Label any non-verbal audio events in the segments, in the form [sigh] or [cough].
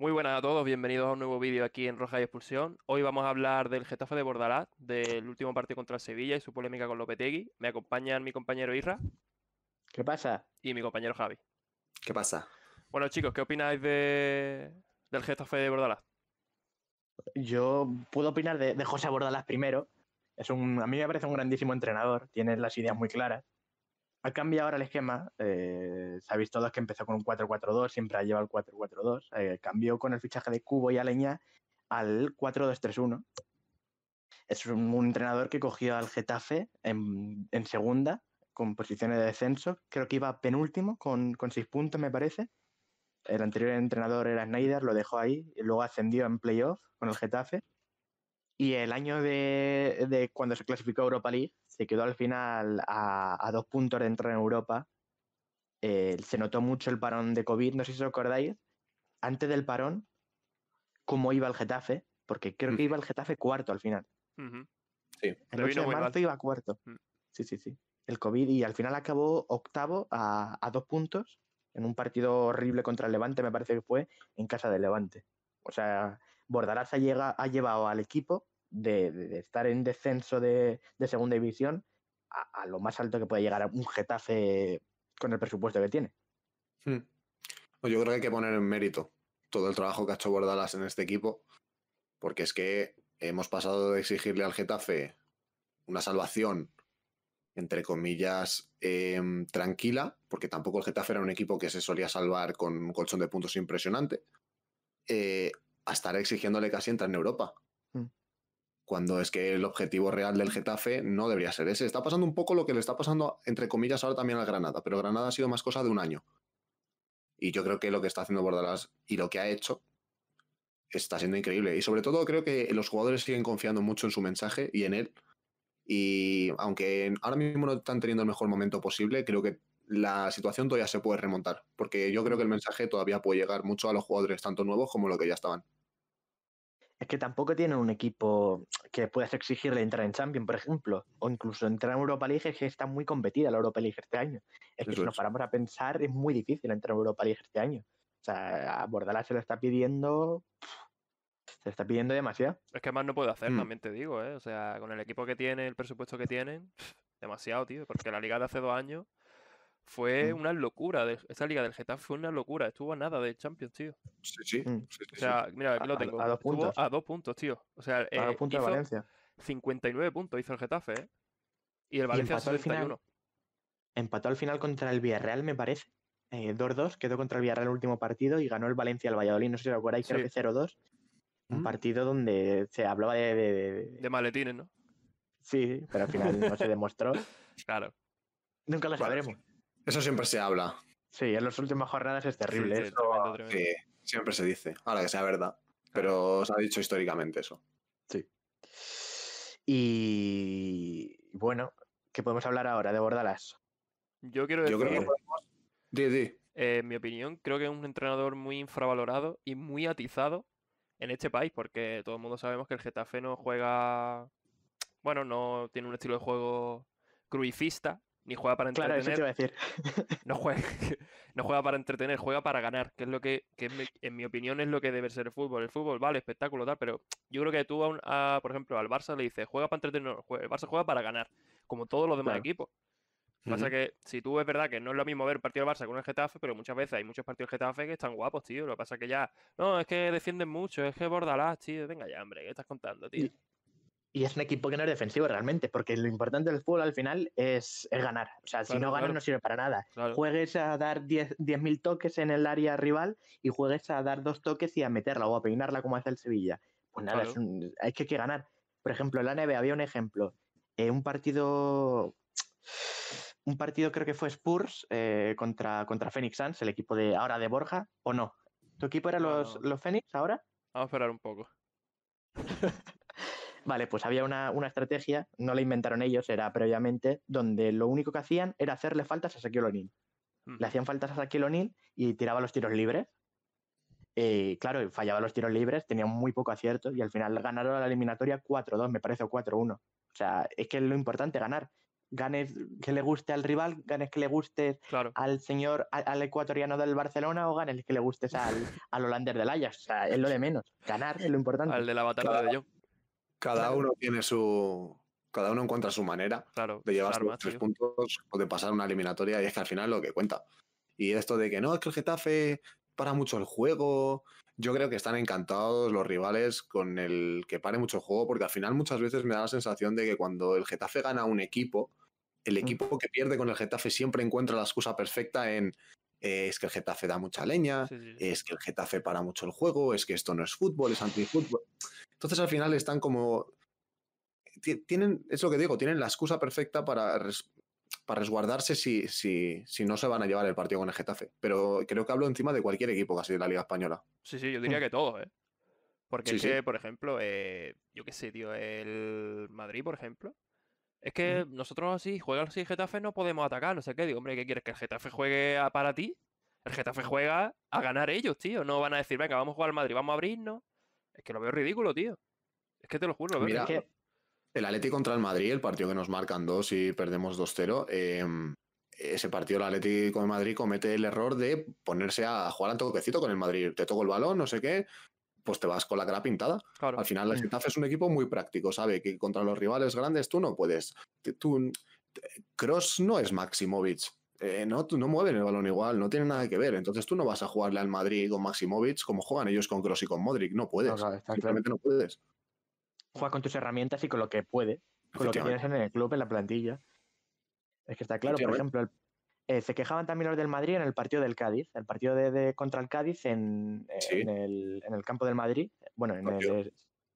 Muy buenas a todos, bienvenidos a un nuevo vídeo aquí en Roja y Expulsión. Hoy vamos a hablar del Getafe de Bordalás, del último partido contra Sevilla y su polémica con Lopetegui. Me acompañan mi compañero Irra. ¿Qué pasa? Y mi compañero Javi. ¿Qué pasa? Bueno, chicos, ¿qué opináis del Getafe de Bordalás? Yo puedo opinar de, de José Bordalás primero. Es un, a mí me parece un grandísimo entrenador, tiene las ideas muy claras. Ha cambiado ahora el esquema. Eh, sabéis todos que empezó con un 4-4-2, siempre ha llevado el 4-4-2. Eh, cambió con el fichaje de Cubo y Aleña al 4-2-3-1. Es un, entrenador que cogió al Getafe en, segunda, con posiciones de descenso. Creo que iba penúltimo, con, con seis puntos, me parece. El anterior entrenador era Snyder, lo dejó ahí, y luego ascendió en playoff con el Getafe y el año de, cuando se clasificó Europa League, se quedó al final a, dos puntos de entrar en Europa. Eh, se notó mucho el parón de COVID, no sé si os acordáis. Antes del parón, cómo iba el Getafe, porque creo que mm. iba el Getafe cuarto al final. Sí. El 8 de marzo iba cuarto. Mm. Sí, sí, sí. El COVID y al final acabó octavo a, dos puntos en un partido horrible contra el Levante, me parece que fue, en casa del Levante. O sea, Bordalás llega, ha llevado al equipo de, estar en descenso de, segunda división a, lo más alto que puede llegar un Getafe con el presupuesto que tiene. Hmm. Pues yo creo que hay que poner en mérito todo el trabajo que ha hecho Bordalas en este equipo, porque es que hemos pasado de exigirle al Getafe una salvación, entre comillas, em, tranquila, porque tampoco el Getafe era un equipo que se solía salvar con un colchón de puntos impresionante, eh, a estar exigiéndole casi entrar en Europa. Hmm cuando es que el objetivo real del Getafe no debería ser ese. Está pasando un poco lo que le está pasando, entre comillas, ahora también al Granada, pero Granada ha sido más cosa de un año. Y yo creo que lo que está haciendo Bordalás y lo que ha hecho está siendo increíble. Y sobre todo creo que los jugadores siguen confiando mucho en su mensaje y en él. Y aunque ahora mismo no están teniendo el mejor momento posible, creo que la situación todavía se puede remontar, porque yo creo que el mensaje todavía puede llegar mucho a los jugadores, tanto nuevos como los que ya estaban es que tampoco tiene un equipo que puedas exigirle entrar en Champions, por ejemplo, o incluso entrar en Europa League, es que está muy competida la Europa League este año. Es que si nos paramos a pensar, es muy difícil entrar en Europa League este año. O sea, a Bordalás se le está pidiendo. Se está pidiendo demasiado. Es que más no puedo hacer, mm. también te digo, ¿eh? O sea, con el equipo que tiene, el presupuesto que tienen, demasiado, tío. Porque la liga de hace dos años fue mm. una locura. esa liga del Getafe fue una locura. Estuvo a nada de Champions, tío. Sí, sí. Mm. o sea, mira, lo tengo. A, dos puntos. Estuvo a dos puntos, tío. O sea, a dos eh, puntos de Valencia. 59 puntos hizo el Getafe, ¿eh? Y el Valencia empató Al final, empató al final contra el Villarreal, me parece. 2-2, eh, quedó contra el Villarreal el último partido y ganó el Valencia al Valladolid, no sé si lo acordáis, creo que 0-2. Un mm. partido donde se hablaba de de, maletines, ¿no? Sí, pero al final no se demostró. [laughs] Claro. Nunca lo sabremos. Eso siempre se habla. Sí, en las últimas jornadas es terrible. Sí, siempre se dice, ahora que sea verdad. Pero se ha dicho históricamente eso. Sí. Y bueno, ¿qué podemos hablar ahora de Bordalas? Yo quiero decir. Yo creo en eh, mi opinión, creo que es un entrenador muy infravalorado y muy atizado en este país, porque todo el mundo sabemos que el Getafe no juega. Bueno, no tiene un estilo de juego crucifista, ni juega para entretener. Claro, eso decir. [laughs] No juega, [laughs] no juega para entretener, juega para ganar, que es lo que, que en mi opinión es lo que debe ser el fútbol. El fútbol, vale, espectáculo, tal, pero yo creo que tú, a, por ejemplo, al Barça le dices, juega para entretener, el Barça juega para ganar, como todos los demás equipos. Lo que pasa que si tú es verdad que no es lo mismo ver partido del Barça con el Getafe, pero muchas veces hay muchos partidos del Getafe que están guapos, tío. Lo que pasa que ya, no, es que defienden mucho, es que Bordalás, tío. Venga ya, hombre, ¿qué estás contando, tío? y es un equipo que no es defensivo realmente, porque lo importante del fútbol al final es, ganar. O sea, si no ganas no sirve para nada. Juegues a dar 10.000 toques en el área rival y juegues a dar dos toques y a meterla o a peinarla como hace el Sevilla. Pues nada, es, que hay que ganar. Por ejemplo, en la neve había un ejemplo. Eh, un partido. Un partido creo que fue Spurs eh, contra, contra Phoenix Suns, el equipo de ahora de Borja, ¿o no? ¿Tu equipo era los, los Phoenix ahora? Vamos a esperar un poco. [laughs] Vale, pues había una, una, estrategia, no la inventaron ellos, era previamente, donde lo único que hacían era hacerle faltas a Shaquille Le hacían faltas a Shaquille y tiraba los tiros libres. Eh, y claro, fallaba los tiros libres, tenía muy poco acierto y al final ganaron la eliminatoria 4-2, me parece, o 4-1. O sea, es que es lo importante ganar. Ganes que le guste al rival, ganes que le guste al señor, al, ecuatoriano del Barcelona o ganes que le guste al, al holandés del Ajax. O sea, es lo de menos. Ganar es lo importante. Al de la batalla de yo. Cada uno tiene su. Cada uno encuentra su manera claro, de llevar sus tres puntos o de pasar una eliminatoria y es que al final lo que cuenta. Y esto de que no, es que el Getafe para mucho el juego. Yo creo que están encantados los rivales con el que pare mucho el juego, porque al final muchas veces me da la sensación de que cuando el Getafe gana un equipo, el mm. equipo que pierde con el Getafe siempre encuentra la excusa perfecta en eh, es que el Getafe da mucha leña, es que el Getafe para mucho el juego, es que esto no es fútbol, es anti-fútbol. Entonces al final están como... Tienen, es lo que digo, tienen la excusa perfecta para, para resguardarse si, si, si, no se van a llevar el partido con el Getafe. Pero creo que hablo encima de cualquier equipo casi de la Liga Española. Sí, sí, yo diría mm. que todo ¿eh? Porque que, por ejemplo, eh, yo qué sé, tío, el Madrid, por ejemplo, es que nosotros así, juega así Getafe, no podemos atacar, no sé qué. Digo, hombre, ¿qué quieres? ¿Que el Getafe juegue para ti? El Getafe juega a ganar ellos, tío. No van a decir, venga, vamos a jugar al Madrid, vamos a abrirnos. Es que lo veo ridículo, tío. Es que te lo juro, El Atleti contra el Madrid, el partido que nos marcan dos y perdemos 2-0, em, ese partido el Atleti con el Madrid comete el error de ponerse a jugar al toquecito con el Madrid. Te toco el balón, no sé qué, pues te vas con la cara pintada. Al final, la mm. Getafe es un equipo muy práctico, sabe que contra los rivales grandes tú no puedes. Tú, Cross no es Maximovic. Eh, no, no mueven el balón igual, no tiene nada que ver. Entonces tú no vas a jugarle al Madrid con Maximovic como juegan ellos con Cross y con Modric. No puedes. Claro, no puedes. Juega con tus herramientas y con lo que puede. con lo que tienes en el club, en la plantilla. Es que está claro, por ejemplo, el, eh, se quejaban también los del Madrid en el partido del Cádiz, el partido de, contra el Cádiz en, en, el, campo del Madrid, bueno, en,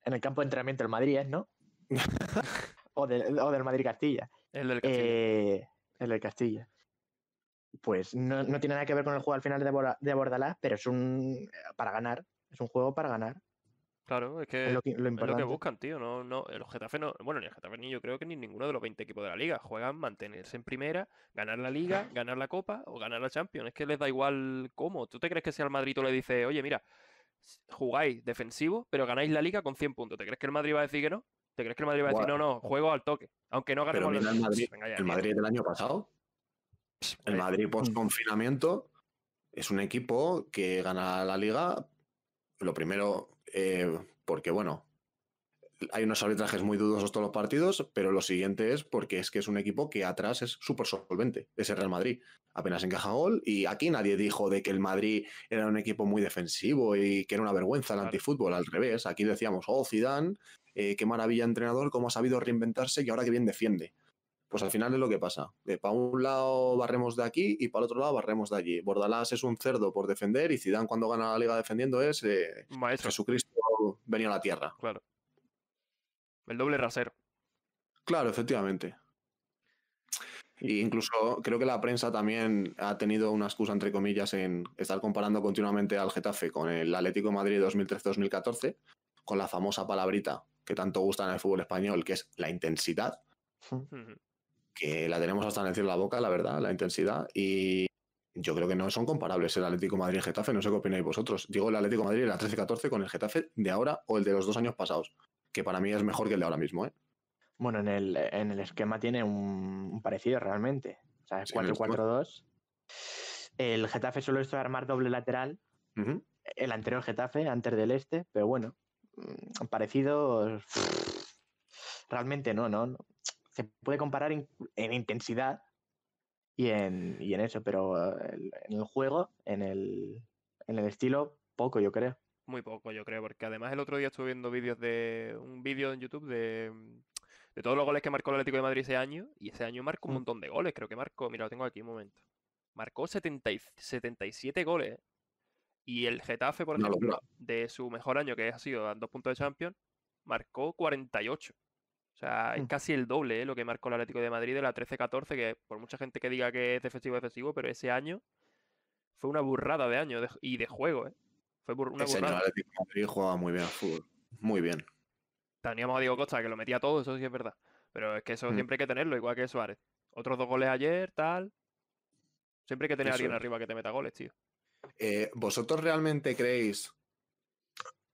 el, campo de entrenamiento del Madrid, ¿no? [laughs] o, del, Madrid Castilla. El del Castilla. Eh, el Castilla. Pues no, no, tiene nada que ver con el juego al final de, Bordalás, pero es un. Eh, para ganar. Es un juego para ganar. Claro, es que es lo que, buscan, tío. No, no, el Getafe no, bueno, ni el Getafe ni yo creo que ni ninguno de los 20 equipos de la liga juegan mantenerse en primera, ganar la liga, [laughs] ganar la copa o ganar la Champions. Es que les da igual cómo. ¿Tú te crees que si al Madrid tú le dices, oye, mira, jugáis defensivo, pero ganáis la liga con 100 puntos? ¿Te crees que el Madrid va a decir que no? ¿Te crees que el Madrid va a decir, no, no, juego al toque? Aunque no ganemos el Madrid, el Madrid del año pasado, el eh. Madrid mm. post-confinamiento, es un equipo que gana la liga. Lo primero, eh, porque bueno, hay unos arbitrajes muy dudosos todos los partidos, pero lo siguiente es porque es que es un equipo que atrás es súper solvente, es el Real Madrid. Apenas encaja gol y aquí nadie dijo de que el Madrid era un equipo muy defensivo y que era una vergüenza el antifútbol, al revés. Aquí decíamos, oh, Zidane, eh, qué maravilla entrenador, cómo ha sabido reinventarse y ahora que bien defiende pues al final es lo que pasa. De eh, para un lado barremos de aquí y para el otro lado barremos de allí. Bordalás es un cerdo por defender y Zidane cuando gana la liga defendiendo es eh, Jesucristo venía a la tierra. Claro. El doble rasero. Claro, efectivamente. Y e incluso creo que la prensa también ha tenido una excusa, entre comillas, en estar comparando continuamente al Getafe con el Atlético Madrid 2013-2014, con la famosa palabrita que tanto gusta en el fútbol español, que es la intensidad que la tenemos hasta en el cielo de la boca, la verdad, la intensidad. Y yo creo que no son comparables el Atlético Madrid y el Getafe. No sé qué opináis vosotros. Digo el Atlético Madrid, era 13-14 con el Getafe de ahora o el de los dos años pasados, que para mí es mejor que el de ahora mismo. ¿eh? Bueno, en el, esquema tiene un, parecido realmente. O sea, es 4-4-2. El Getafe solo esto armar doble lateral. El anterior Getafe, antes del este, pero bueno, mm, parecido Realmente no, ¿no? se puede comparar en intensidad y en, en eso, pero ah, en el juego, en el, en el estilo, poco, yo creo. Muy poco, yo creo, porque además el otro día estuve viendo vídeos de. un vídeo en YouTube de, mm, todos los goles que marcó el Atlético de Madrid ese año, y ese año marcó un mm. montón de goles, creo que marcó, mira, lo tengo aquí un momento. Marcó 77 goles. Y el Getafe, por ejemplo, de su mejor año, que ha sido a dos puntos de Champions, marcó 48. O sea, es mm. casi el doble ¿eh? lo que marcó el Atlético de Madrid de la 13-14, que por mucha gente que diga que es defensivo defensivo, pero ese año fue una burrada de año y de juego, ¿eh? Fue una ese burrada. el Atlético de Madrid jugaba muy bien al fútbol. Muy bien. Teníamos a Diego Costa, que lo metía todo, eso sí es verdad. Pero es que eso mm. siempre hay que tenerlo, igual que Suárez. Otros dos goles ayer, tal. Siempre hay que tener a alguien arriba que te meta goles, tío. Eh, ¿Vosotros realmente creéis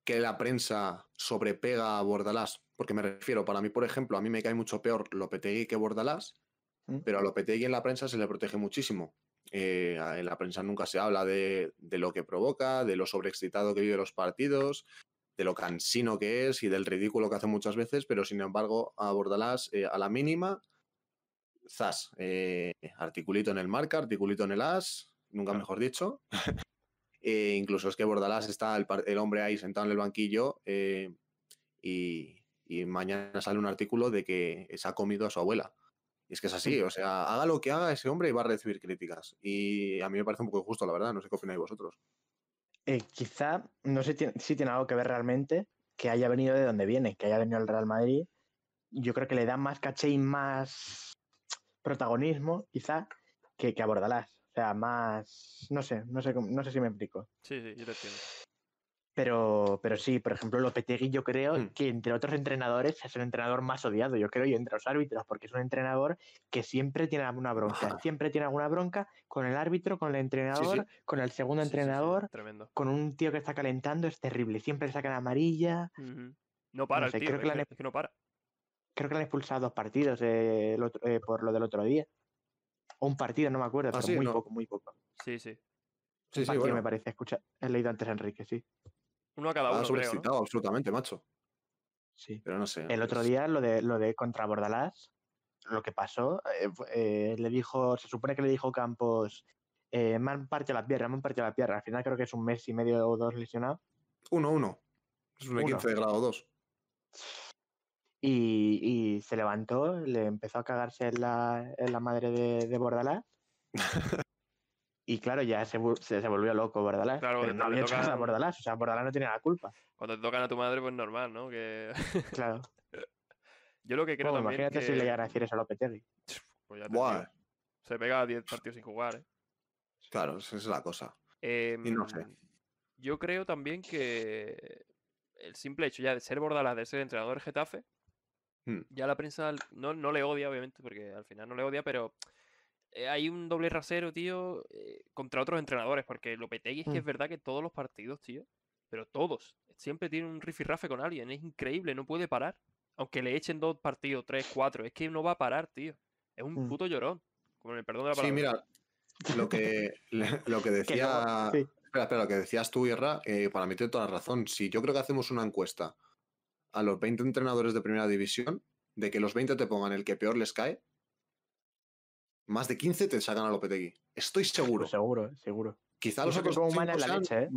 que la prensa sobrepega a Bordalás porque me refiero, para mí, por ejemplo, a mí me cae mucho peor lo Lopetegui que Bordalás, mm. pero a lo Lopetegui en la prensa se le protege muchísimo. Eh, en la prensa nunca se habla de, lo que provoca, de lo sobreexcitado que vive los partidos, de lo cansino que es y del ridículo que hace muchas veces, pero sin embargo a Bordalás eh, a la mínima, zas, eh, articulito en el marca, articulito en el as, nunca mejor dicho. [laughs] incluso es que Bordalás está el, hombre ahí sentado en el banquillo y, y mañana sale un artículo de que se ha comido a su abuela. Y es que es así, o sea, haga lo que haga ese hombre y va a recibir críticas. Y a mí me parece un poco injusto, la verdad, no sé qué opináis vosotros. Eh, quizá, no sé si tiene algo que ver realmente, que haya venido de donde viene, que haya venido al Real Madrid. Yo creo que le da más caché y más protagonismo, quizá, que, que abordarás. O sea, más. No sé, no sé, no sé si me explico. Sí, sí, yo te entiendo. Pero, pero sí, por ejemplo, Lopetegui yo creo mm. que entre otros entrenadores es el entrenador más odiado, yo creo, y entre los árbitros, porque es un entrenador que siempre tiene alguna bronca. siempre tiene alguna bronca con el árbitro, con el entrenador, con el segundo entrenador, con un tío que está calentando, es terrible. Siempre le sacan amarilla. No para, el tío, creo e es que, no para. Creo que le han expulsado dos partidos eh, por lo del otro día. O un partido, no me acuerdo, ah, pero muy poco, muy poco. Sí, sí. Sí, sí, me parece Escucha, He leído antes a Enrique, sí. Uno a cada absolutamente, macho. Sí. Pero no sé. El otro día lo de, lo de contra Bordalás, lo que pasó, eh, eh, le dijo, se supone que le dijo Campos, eh, me han partido la pierna, me han partido la pierna. Al final creo que es un mes y medio o dos lesionado. Uno, uno. Es un 15 de grado 2. Y, se levantó, le empezó a cagarse en la, madre de, de Bordalás. [laughs] Y claro, ya se, volvió loco Bordalás. no había hecho O sea, Bordalás no tiene la culpa. Cuando te tocan a tu madre, pues normal, ¿no? Que... [laughs] Claro. Yo lo que creo Imagínate si le llegara a decir eso a Lopetegui. [laughs] Pues Se pega 10 partidos sin jugar, ¿eh? Claro, esa es la cosa. Em, y no sé. Yo creo también que el simple hecho ya de ser Bordalás, de ser entrenador Getafe, hmm. ya la prensa no, no le odia, obviamente, porque al final no le odia, pero eh, hay un doble rasero, tío, eh, contra otros entrenadores, porque Lopetegui es que mm. es verdad que todos los partidos, tío, pero todos, siempre tiene un rafe con alguien, es increíble, no puede parar. Aunque le echen dos partidos, tres, cuatro, es que no va a parar, tío. Es un mm. puto llorón, con el perdón de Sí, mira, lo que, lo que [laughs] decía... Espera, espera, lo que decías tú, Guerra, eh, para mí tiene toda la razón. Si yo creo que hacemos una encuesta a los 20 entrenadores de primera división, de que los 20 te pongan el que peor les cae, más de 15 te sacan a Lopetegui. Estoy pues seguro. seguro, seguro. Quizá los otros como la leche, ¿eh?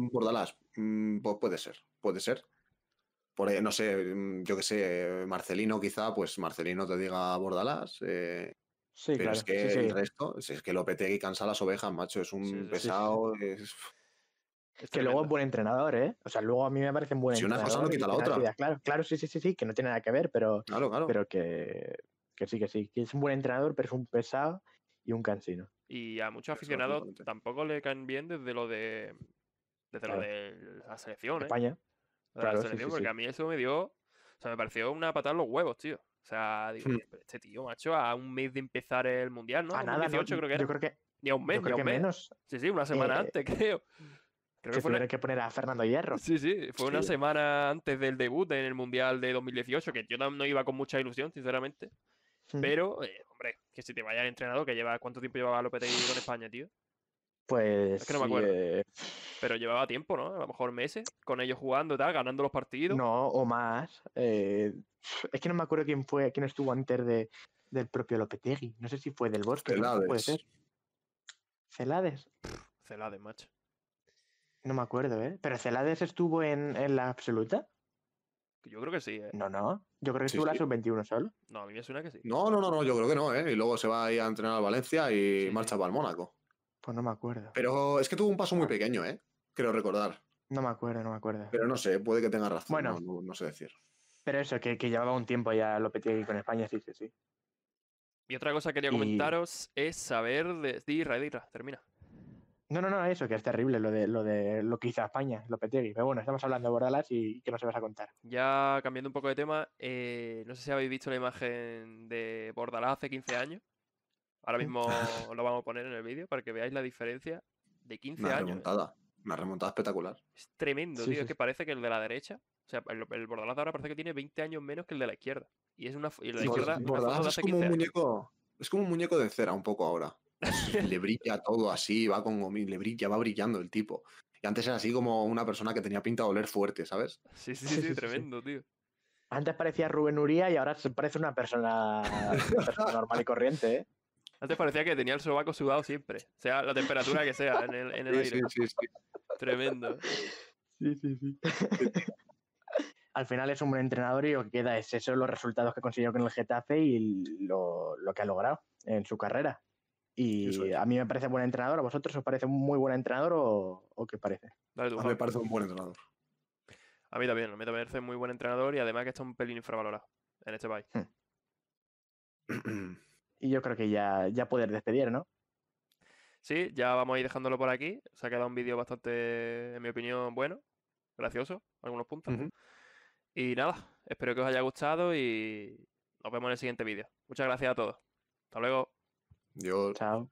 mm, pues puede ser, puede ser. Por, no sé, mm, yo qué sé, Marcelino quizá, pues Marcelino te diga Bordalás. Eh, sí, pero claro. es que el resto, es que Lopetegui cansa las ovejas, macho, es un pesado. Es, que luego es buen entrenador, ¿eh? O sea, luego a mí me parece un buen entrenador. Si una cosa no quita la otra. Claro, sí, sí, sí, sí, que no tiene nada que ver, pero, claro, claro. pero que, que sí, que sí, que es un buen entrenador, pero es un pesado y un cansino. Y a muchos aficionados tampoco le caen bien desde lo de desde lo de la selección. ¿eh? España. porque a mí eso me dio. O sea, me pareció una patada en los huevos, tío. O sea, digo, hmm. este tío, macho, a un mes de empezar el mundial, ¿no? A nada, 18, creo que era. Yo creo que. Ni a un mes, ni a Menos, sí, sí, una semana eh, antes, [laughs] creo. Creo que, fue que poner a Fernando Hierro. Sí, sí, fue una semana antes del debut en el Mundial de 2018, que yo no iba con mucha ilusión, sinceramente. Hmm. Pero, eh, que si te vaya el entrenador, que lleva cuánto tiempo llevaba Lopetegui con [sighs] España, tío. Pues. Es que no me acuerdo. Eh, Pero llevaba tiempo, ¿no? A lo mejor meses con ellos jugando y tal, ganando los partidos. No, o más. Eh, es que no me acuerdo quién fue, quién estuvo antes de, del propio Lopetegui. No sé si fue del Bosque. Celades. puede ser. Celades. Celades, macho. No me acuerdo, ¿eh? Pero Celades estuvo en la absoluta. Yo creo que sí, ¿eh? No, no. Yo creo que sí, la sub-21 solo. No, a mí me suena que sí. No, no, no, no, yo creo que no, ¿eh? Y luego se va a a entrenar a Valencia y marcha para el Mónaco. Pues no me acuerdo. Pero es que tuvo un paso muy pequeño, ¿eh? Creo recordar. No me acuerdo, no me acuerdo. Pero no sé, puede que tenga razón. Bueno, no, sé decir. Pero eso, que, llevaba un tiempo ya lo petí con España, sí, sí, sí. Y otra cosa que quería comentaros es saber de... Dira, termina. No, no, no, eso que es terrible lo de lo de lo que hizo España, Lopetegui. Pero bueno, estamos hablando de Bordalás y que no se vas a contar. Ya cambiando un poco de tema, eh, no sé si habéis visto la imagen de Bordalás hace 15 años. Ahora mismo [laughs] lo vamos a poner en el vídeo para que veáis la diferencia de 15 Una años. Remontada. Una remontada espectacular. Es tremendo, tío. Es que parece que el de la derecha, o sea, el, Bordalás ahora parece que tiene 20 años menos que el de la izquierda. Y es una. Y la izquierda, Es como un muñeco de cera un poco ahora. [laughs] le brilla todo así, va con le brilla, va brillando el tipo. Y antes era así como una persona que tenía pinta de oler fuerte, ¿sabes? Sí, sí, sí, tremendo, tío. Antes parecía Rubén Uría y ahora parece una persona, [laughs] normal y corriente, ¿eh? Antes parecía que tenía el sobaco sudado siempre, sea la temperatura que sea en el, en el aire. Sí, sí, Tremendo. Sí, sí, sí. [laughs] Al final es un buen entrenador y lo que queda es eso, los resultados que consiguió con el Getafe y lo que ha logrado en su carrera. Y a mí me parece buen entrenador. ¿A vosotros os parece un muy buen entrenador o, qué parece? Dale, a mí me parece un buen entrenador. A mí también, a mí también parece muy buen entrenador y además que está un pelín infravalorado en este país. Hmm. [clears throat] y yo creo que ya, ya poder despedir, ¿no? Sí, ya vamos a ir dejándolo por aquí. Se ha quedado un vídeo bastante, en mi opinión, bueno, gracioso, algunos puntos. Y nada, espero que os haya gustado y nos vemos en el siguiente vídeo. Muchas gracias a todos. Hasta luego. Yo. Ciao.